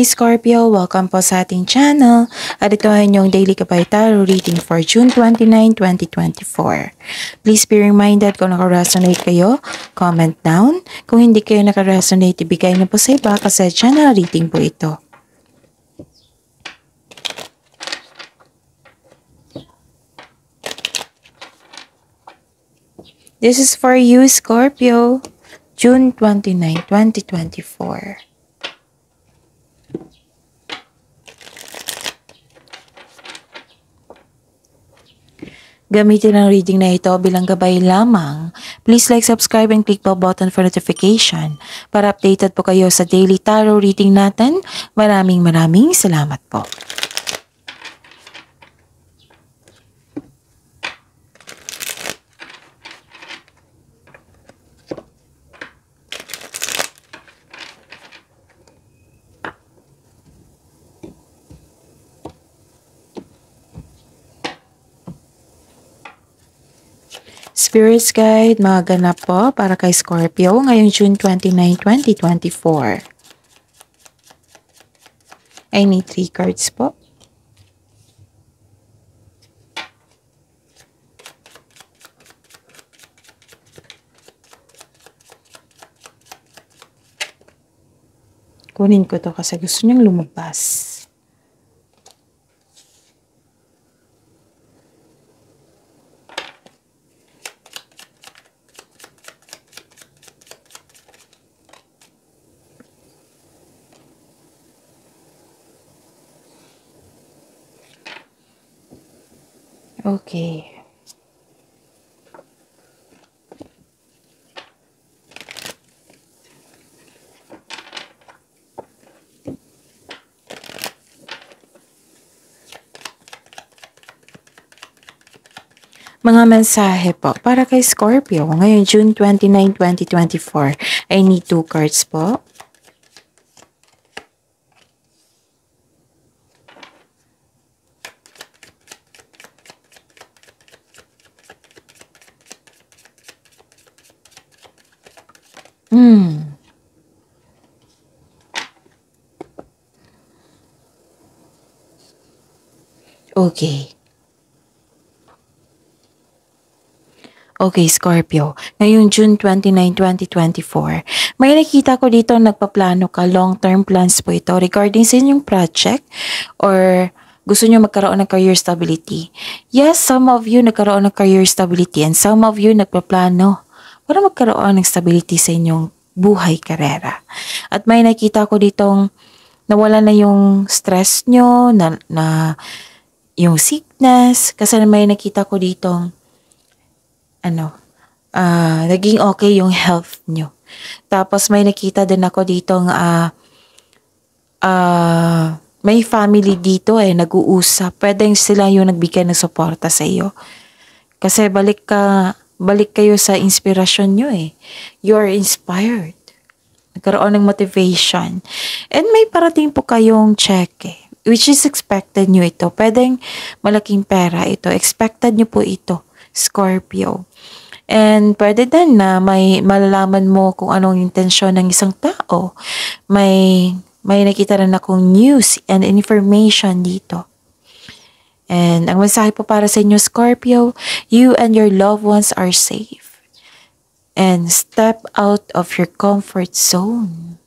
Hi Scorpio! Welcome po sa ating channel at ito ay inyong Daily Kabay Tarot reading for June 29, 2024. Please be reminded kung nakaresonate kayo, comment down. Kung hindi kayo nakaresonate, ibigay niyo po sa iba kasi channel reading po ito. This is for you Scorpio, June 29, 2024. Gamitin ang reading na ito bilang gabay lamang. Please like, subscribe, and click the button for notification para updated po kayo sa daily tarot reading natin. Maraming maraming salamat po. Spirit's Guide, mga ganap po para kay Scorpio ngayong June 29, 2024. I need 3 cards po. Kunin ko to kasi gusto niyang lumabas. Mga mensahe po para kay Scorpio ngayon June 29, 2024. I need two cards po. Hmm. Okay. Okay, Scorpio. Ngayong June 29, 2024. May nakita ko dito nagpaplano ka. Long-term plans po ito regarding sa inyong project or gusto nyo magkaroon ng career stability. Yes, some of you nagkaroon ng career stability and some of you nagpaplano para magkaroon ng stability sa inyong buhay karera. At may nakita ko ditong nawala na yung stress nyo, na, na yung sickness, kasi may nakita ko ditong ano, uh, naging okay yung health nyo. Tapos may nakita din ako dito ng uh, ah, uh, ah, may family dito eh, nag-uusap. Pwedeng sila yung nagbigay ng suporta sa iyo. Kasi balik ka, balik kayo sa inspirasyon nyo eh. You are inspired. Nagkaroon ng motivation. And may parating po kayong check eh which is expected nyo ito. Pwedeng malaking pera ito. Expected nyo po ito. Scorpio. And pwede din na may malalaman mo kung anong intensyon ng isang tao. May may nakita rin akong news and information dito. And ang mensahe po para sa inyo Scorpio, you and your loved ones are safe. And step out of your comfort zone.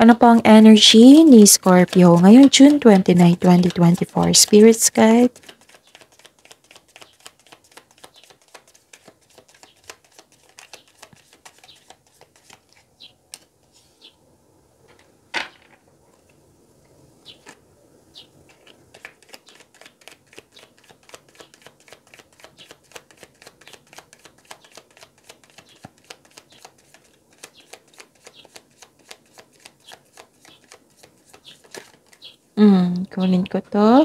Ano po ang energy ni Scorpio ngayong June 29, 2024? Spirits Guide. Mm, kunin ko to.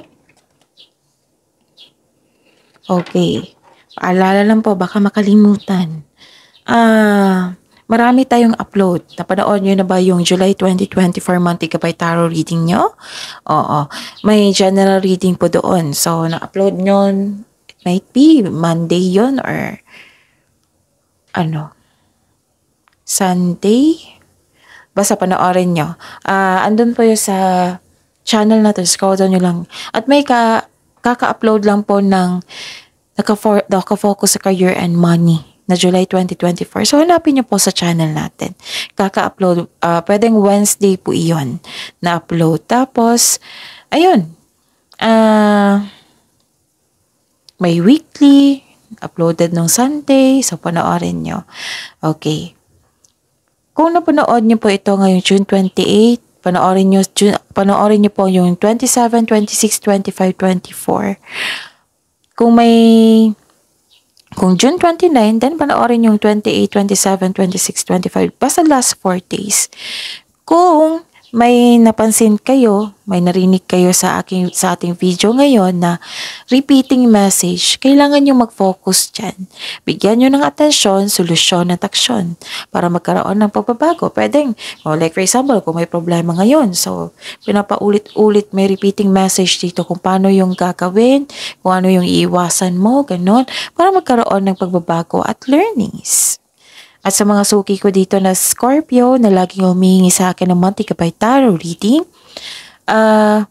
Okay. Paalala lang po, baka makalimutan. Ah, marami tayong upload. Napanood nyo na ba yung July 2024 monthly Gabay Tarot reading nyo? Oo. May general reading po doon. So, na-upload nyo, it might be Monday yon or ano, Sunday. Basta panoorin nyo. Ah, andun po yung sa channel na to. Scroll down nyo lang. At may ka, kaka-upload lang po ng naka-focus sa career and money na July 2024. So, hanapin nyo po sa channel natin. Kaka-upload, uh, pwedeng Wednesday po iyon na upload. Tapos, ayun, uh, may weekly, uploaded nung Sunday, so panoorin nyo. Okay. Kung napanood nyo po ito ngayong June 28, Panoorin nyo, panoorin nyo po yung 27, 26, 25, 24. Kung may kung June 29, then panoorin yung 28, 27, 26, 25. Basta last 4 days. Kung may napansin kayo, may narinig kayo sa, aking, sa ating video ngayon na repeating message, kailangan nyo mag-focus diyan. Bigyan nyo ng atensyon, solusyon at aksyon para magkaroon ng pagbabago. Pwedeng, oh, like for example, kung may problema ngayon, so pinapaulit-ulit may repeating message dito kung paano yung gagawin, kung ano yung iiwasan mo, ganun, para magkaroon ng pagbabago at learnings. At sa mga suki ko dito na Scorpio na laging humihingi sa akin ng monthly kapay tarot reading, uh,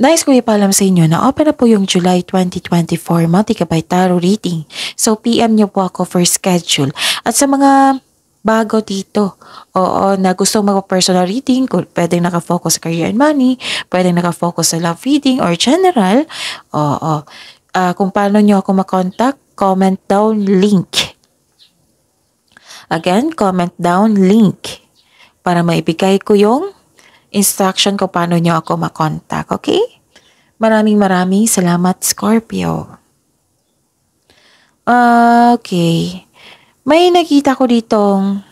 Nais ko ipalam sa inyo na open na po yung July 2024 monthly kapay tarot reading. So PM niyo po ako for schedule. At sa mga bago dito. Oo, na gusto magpa-personal reading, pwedeng nakafocus sa career and money, pwedeng nakafocus sa love reading or general. Oo, uh, kung paano niyo ako makontakt, comment down link Again, comment down link para maibigay ko yung instruction ko paano nyo ako makontak, okay? Maraming maraming salamat, Scorpio. Okay. May nakita ko ditong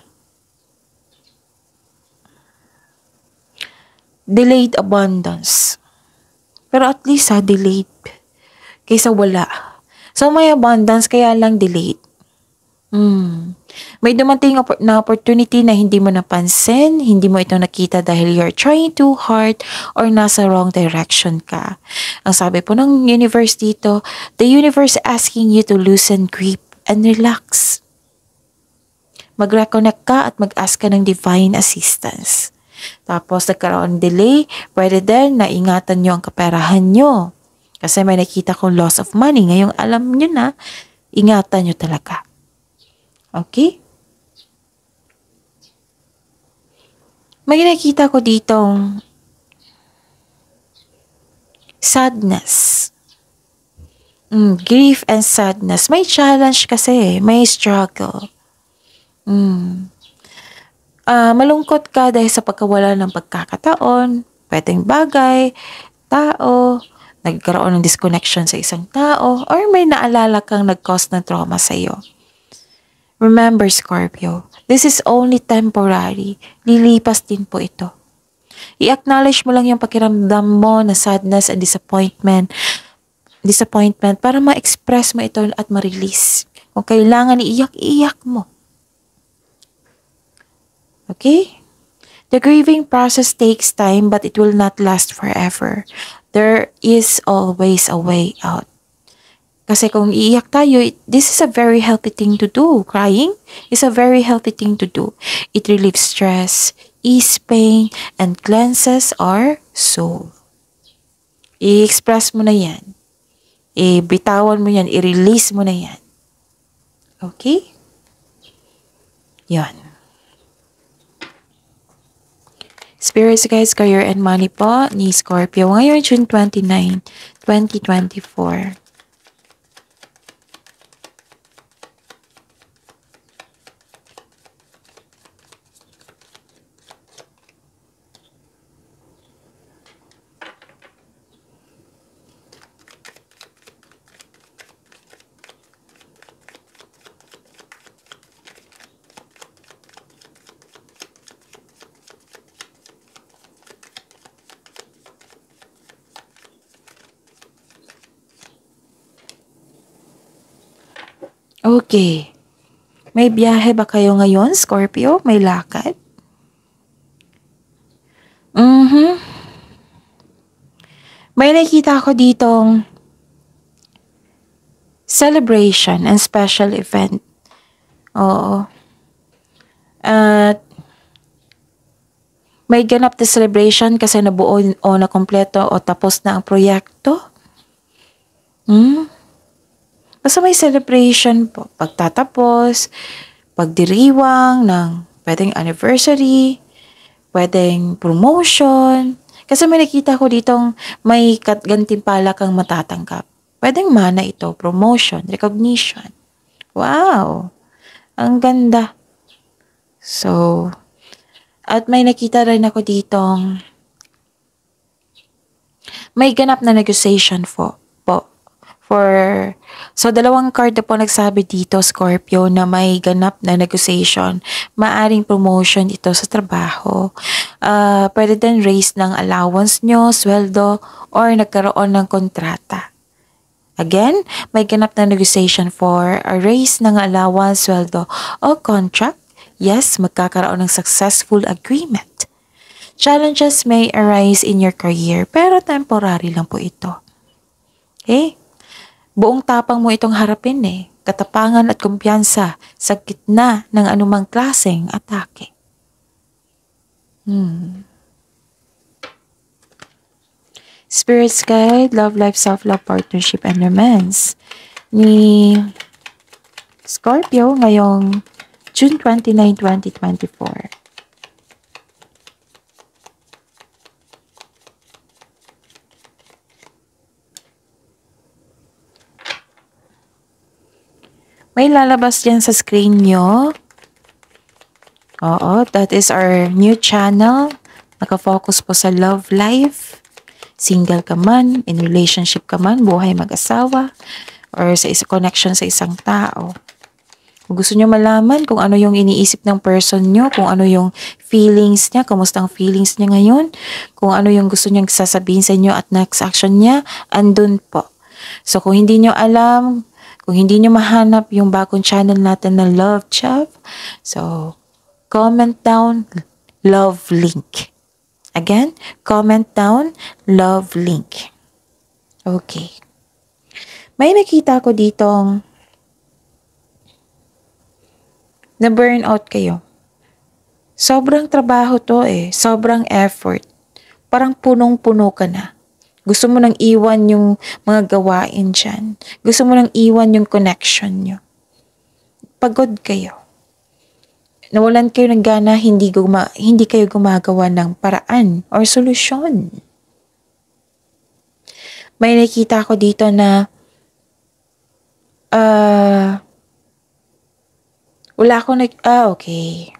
delayed abundance. Pero at least ha, delayed. Kaysa wala. So may abundance, kaya lang delayed. Mm. May dumating na opportunity na hindi mo napansin, hindi mo ito nakita dahil you're trying too hard or nasa wrong direction ka. Ang sabi po ng universe dito, the universe asking you to loosen grip and relax. Mag-reconnect ka at mag-ask ka ng divine assistance. Tapos nagkaroon ng delay, pwede din ingatan nyo ang kaperahan nyo. Kasi may nakita kong loss of money. Ngayong alam nyo na, ingatan nyo talaga. Okay? May nakita ko ditong sadness. Mm, grief and sadness. May challenge kasi. May struggle. Mm. Uh, malungkot ka dahil sa pagkawala ng pagkakataon, pwedeng bagay, tao, nagkaroon ng disconnection sa isang tao, or may naalala kang nag-cause ng trauma sa iyo. Remember Scorpio, this is only temporary. Lilipas din po ito. I-acknowledge mo lang yung pakiramdam mo na sadness and disappointment. Disappointment para ma-express mo ito at ma-release. Kung kailangan iiyak, iiyak mo. Okay? The grieving process takes time but it will not last forever. There is always a way out. Kasi kung iiyak tayo, this is a very healthy thing to do. Crying is a very healthy thing to do. It relieves stress, ease pain, and cleanses our soul. I-express mo na yan. Ibitawan mo yan. I-release mo na yan. Okay? Yan. Spirits guys, career and money po ni Scorpio. Ngayon, June 29, 2024. Okay. May biyahe ba kayo ngayon, Scorpio? May lakad? Mm-hmm. May nakita ko ditong celebration and special event. Oo. At may ganap na celebration kasi nabuo o na kompleto o tapos na ang proyekto. Hmm? Basta may celebration po. Pagtatapos, pagdiriwang ng pwedeng anniversary, pwedeng promotion. Kasi may nakita ko ditong may gantimpala kang matatanggap. Pwedeng mana ito, promotion, recognition. Wow! Ang ganda. So, at may nakita rin ako ditong may ganap na negotiation po for so dalawang card na po nagsabi dito Scorpio na may ganap na negotiation maaring promotion ito sa trabaho uh, pwede din raise ng allowance nyo sweldo or nagkaroon ng kontrata Again, may ganap na negotiation for a raise ng allowance, sweldo, o contract. Yes, magkakaroon ng successful agreement. Challenges may arise in your career, pero temporary lang po ito. Okay? Buong tapang mo itong harapin eh, katapangan at kumpiyansa sa gitna ng anumang klaseng atake. Hmm. Spirits Guide, Love Life, Self-Love, Partnership, and Romance ni Scorpio ngayong June 29, 2024. May lalabas dyan sa screen nyo. Oo, that is our new channel. Nakafocus po sa love life. Single ka man, in relationship ka man, buhay mag-asawa, or sa isa connection sa isang tao. Kung gusto nyo malaman kung ano yung iniisip ng person nyo, kung ano yung feelings niya, kumusta ang feelings niya ngayon, kung ano yung gusto niyang sasabihin sa inyo at next action niya, andun po. So kung hindi nyo alam kung hindi nyo mahanap yung bagong channel natin na Love Chef, so comment down Love Link. Again, comment down Love Link. Okay. May nakita ko ditong na burnout kayo. Sobrang trabaho to eh. Sobrang effort. Parang punong-puno ka na. Gusto mo nang iwan yung mga gawain dyan. Gusto mo nang iwan yung connection nyo. Pagod kayo. Nawalan kayo ng gana, hindi, guma, hindi kayo gumagawa ng paraan or solusyon. May nakita ako dito na uh, wala akong nag... Ah, okay.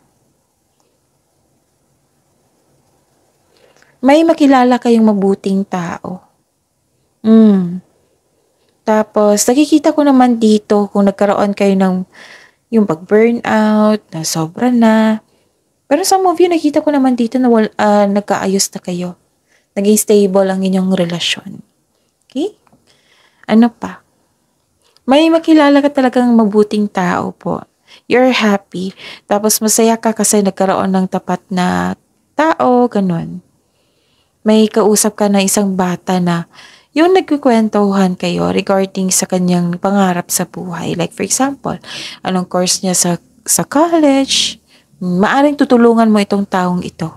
may makilala kayong mabuting tao. Mm. Tapos, nakikita ko naman dito kung nagkaroon kayo ng yung pag-burnout, na sobra na. Pero sa of you, nakita ko naman dito na wala, uh, nagkaayos na kayo. Naging stable ang inyong relasyon. Okay? Ano pa? May makilala ka talagang mabuting tao po. You're happy. Tapos masaya ka kasi nagkaroon ng tapat na tao, ganun may kausap ka na isang bata na yung nagkikwentuhan kayo regarding sa kanyang pangarap sa buhay. Like for example, anong course niya sa, sa college, maaring tutulungan mo itong taong ito.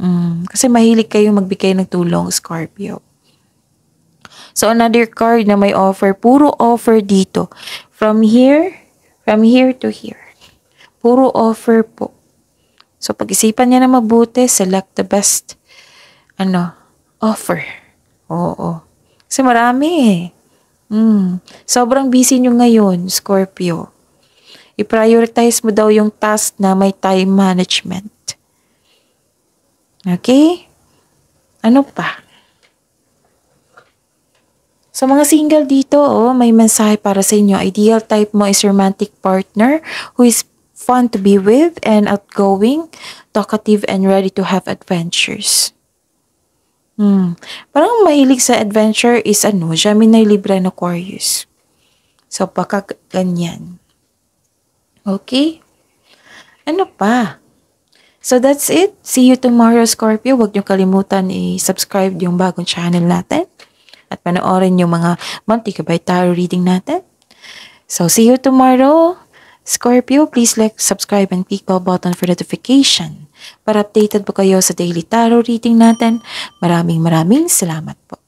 Mm, kasi mahilig kayo magbigay ng tulong, Scorpio. So another card na may offer, puro offer dito. From here, from here to here. Puro offer po. So pag-isipan niya na mabuti, select the best ano, offer. Oo. Kasi marami eh. Mm. Sobrang busy nyo ngayon, Scorpio. I-prioritize mo daw yung task na may time management. Okay? Ano pa? Sa mga single dito, oh, may mensahe para sa inyo. Ideal type mo is romantic partner who is fun to be with and outgoing, talkative and ready to have adventures. Hmm. Parang mahilig sa adventure is ano, Gemini, Libra, and Aquarius. So, baka ganyan. Okay? Ano pa? So, that's it. See you tomorrow, Scorpio. Huwag niyo kalimutan i-subscribe yung bagong channel natin. At panoorin yung mga monthly kabay tarot reading natin. So, see you tomorrow. Scorpio, please like, subscribe, and click the button for notification. Para updated po kayo sa daily tarot reading natin. Maraming maraming salamat po.